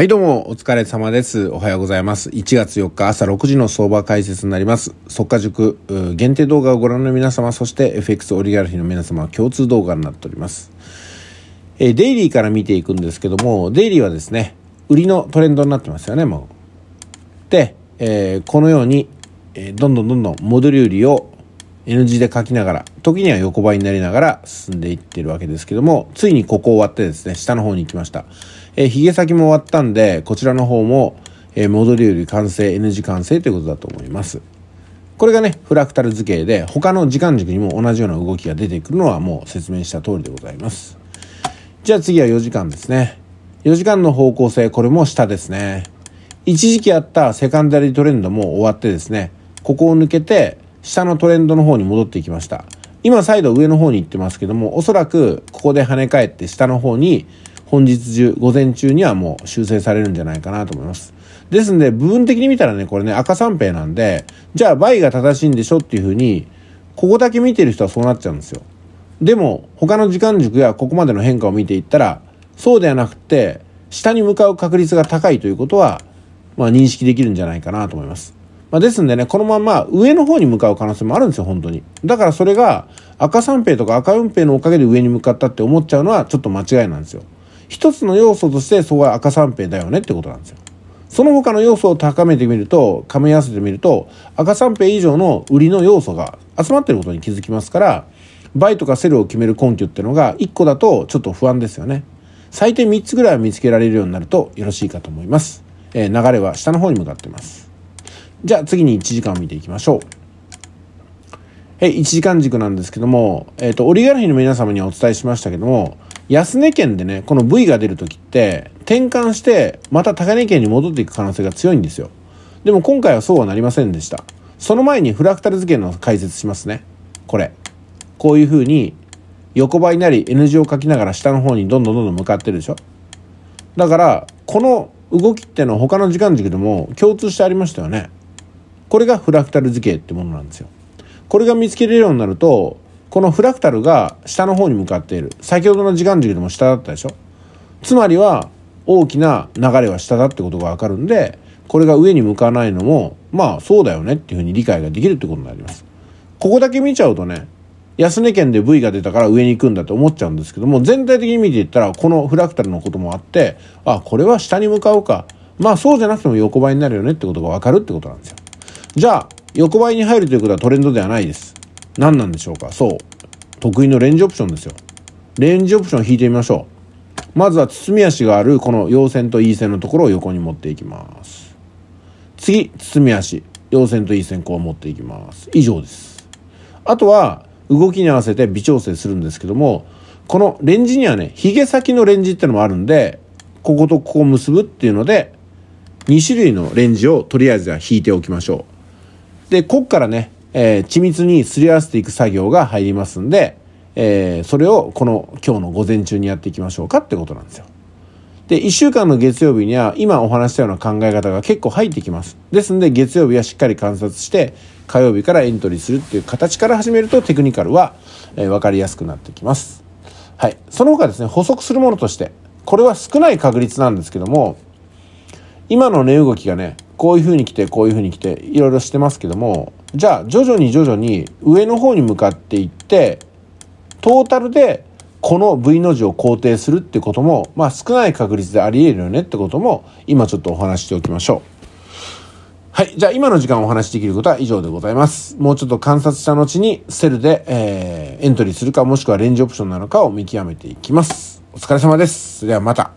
はいどうも、お疲れ様です。おはようございます。1月4日朝6時の相場解説になります。速か、塾限定動画をご覧の皆様、そして FX オリガルヒの皆様は共通動画になっております。えデイリーから見ていくんですけども、デイリーはですね、売りのトレンドになってますよね、もう。で、えー、このように、えどんどんどんどん戻り売りを N g で書きながら、時には横ばいになりながら進んでいってるわけですけども、ついにここ終わってですね、下の方に行きました。えー、髭先も終わったんで、こちらの方も、えー、戻りより完成、N 字完成ということだと思います。これがね、フラクタル図形で、他の時間軸にも同じような動きが出てくるのはもう説明した通りでございます。じゃあ次は4時間ですね。4時間の方向性、これも下ですね。一時期あったセカンダリートレンドも終わってですね、ここを抜けて、下のトレンドの方に戻っていきました。今再度上の方に行ってますけども、おそらくここで跳ね返って下の方に本日中、午前中にはもう修正されるんじゃないかなと思います。ですんで、部分的に見たらね、これね、赤三平なんで、じゃあ倍が正しいんでしょっていうふうに、ここだけ見てる人はそうなっちゃうんですよ。でも、他の時間軸やここまでの変化を見ていったら、そうではなくて、下に向かう確率が高いということは、まあ認識できるんじゃないかなと思います。まあ、ですんでね、このまま上の方に向かう可能性もあるんですよ、本当に。だからそれが赤三平とか赤四平のおかげで上に向かったって思っちゃうのはちょっと間違いなんですよ。一つの要素としてそこは赤三平だよねってことなんですよ。その他の要素を高めてみると、噛み合わせてみると、赤三平以上の売りの要素が集まってることに気づきますから、バイとかセルを決める根拠ってのが1個だとちょっと不安ですよね。最低3つぐらいは見つけられるようになるとよろしいかと思います。えー、流れは下の方に向かってます。じゃあ次に1時間を見ていきましょう。え、1時間軸なんですけども、えっ、ー、と、オリガルヒの皆様にお伝えしましたけども、安値県でねこの V が出る時って転換してまた高値県に戻っていく可能性が強いんですよでも今回はそうはなりませんでしたその前にフラクタル図形の解説しますねこれこういう風に横ばいなり N 字を書きながら下の方にどんどんどんどん向かってるでしょだからこの動きっての他の時間軸でも共通してありましたよねこれがフラクタル図形ってものなんですよこれが見つけれるようになるとこのフラクタルが下の方に向かっている先ほどの時間軸でも下だったでしょつまりは大きな流れは下だってことが分かるんでこれが上に向かないのもまあそうだよねっていうふうに理解ができるってことになります。ここだけ見ちゃうとね安値圏で V が出たから上に行くんだと思っちゃうんですけども全体的に見ていったらこのフラクタルのこともあってあこれは下に向かうかまあそうじゃなくても横ばいになるよねってことが分かるってことなんですよ。じゃあ横ばいに入るということはトレンドではないです。何なんでしょうかそう得意のレンジオプションですよレンジオプション引いてみましょうまずは包み足があるこの陽線と陰線のところを横に持っていきます次包み足陽線と陰線こう持っていきます以上ですあとは動きに合わせて微調整するんですけどもこのレンジにはねひげ先のレンジってのもあるんでこことここを結ぶっていうので2種類のレンジをとりあえずは引いておきましょうでこっからねえー、緻密にすり合わせていく作業が入りますんで、えー、それをこの今日の午前中にやっていきましょうかってことなんですよ。で、1週間の月曜日には今お話したような考え方が結構入ってきます。ですんで月曜日はしっかり観察して火曜日からエントリーするっていう形から始めるとテクニカルは、えー、分かりやすくなってきます。はい。その他ですね、補足するものとして、これは少ない確率なんですけども、今の値動きがね、こういう風に来て、こういう風に来て、いろいろしてますけども、じゃあ徐々に徐々に上の方に向かっていってトータルでこの V の字を肯定するってことも、まあ、少ない確率であり得るよねってことも今ちょっとお話しておきましょう。はい。じゃあ今の時間お話しできることは以上でございます。もうちょっと観察した後にセルで、えー、エントリーするかもしくはレンジオプションなのかを見極めていきます。お疲れ様です。それではまた。